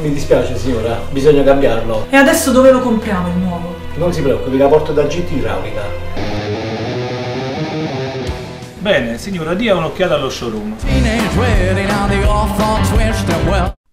Mi dispiace signora, bisogna cambiarlo. E adesso dove lo compriamo il nuovo? Non si preoccupi, la porto da GT Idraulica. Bene, signora, dia un'occhiata allo showroom.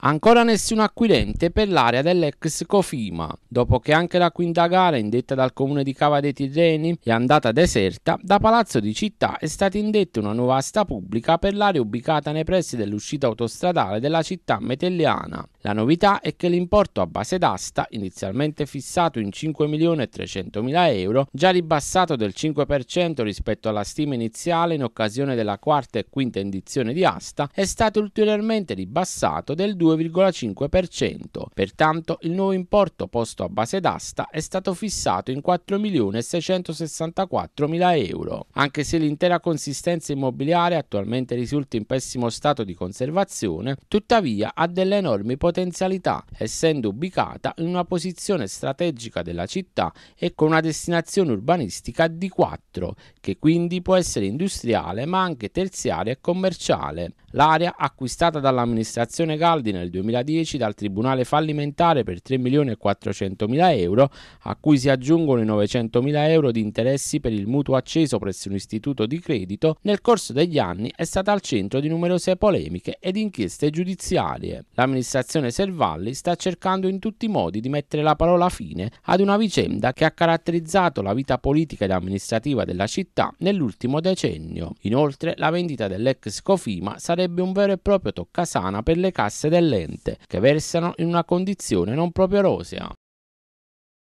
Ancora nessun acquirente per l'area dell'ex Cofima, dopo che anche la quinta gara indetta dal comune di Cava dei Tirreni è andata deserta, da Palazzo di Città è stata indetta una nuova asta pubblica per l'area ubicata nei pressi dell'uscita autostradale della città metelliana. La novità è che l'importo a base d'asta, inizialmente fissato in 5.300.000 euro, già ribassato del 5% rispetto alla stima iniziale in occasione della quarta e quinta indizione di asta, è stato ulteriormente ribassato del 2% 2,5%. Pertanto il nuovo importo posto a base d'asta è stato fissato in 4.664.000 euro. Anche se l'intera consistenza immobiliare attualmente risulta in pessimo stato di conservazione, tuttavia ha delle enormi potenzialità, essendo ubicata in una posizione strategica della città e con una destinazione urbanistica d 4, che quindi può essere industriale ma anche terziaria e commerciale. L'area acquistata dall'amministrazione Galdi nel 2010 dal Tribunale fallimentare per 3 milioni e 400 mila euro, a cui si aggiungono i 900 mila euro di interessi per il mutuo acceso presso un istituto di credito, nel corso degli anni è stata al centro di numerose polemiche ed inchieste giudiziarie. L'amministrazione Servalli sta cercando in tutti i modi di mettere la parola fine ad una vicenda che ha caratterizzato la vita politica ed amministrativa della città nell'ultimo decennio. Inoltre, la vendita dell'ex Cofima sarebbe un vero e proprio toccasana per le casse dell'epoca bollente, che versano in una condizione non proprio rosea.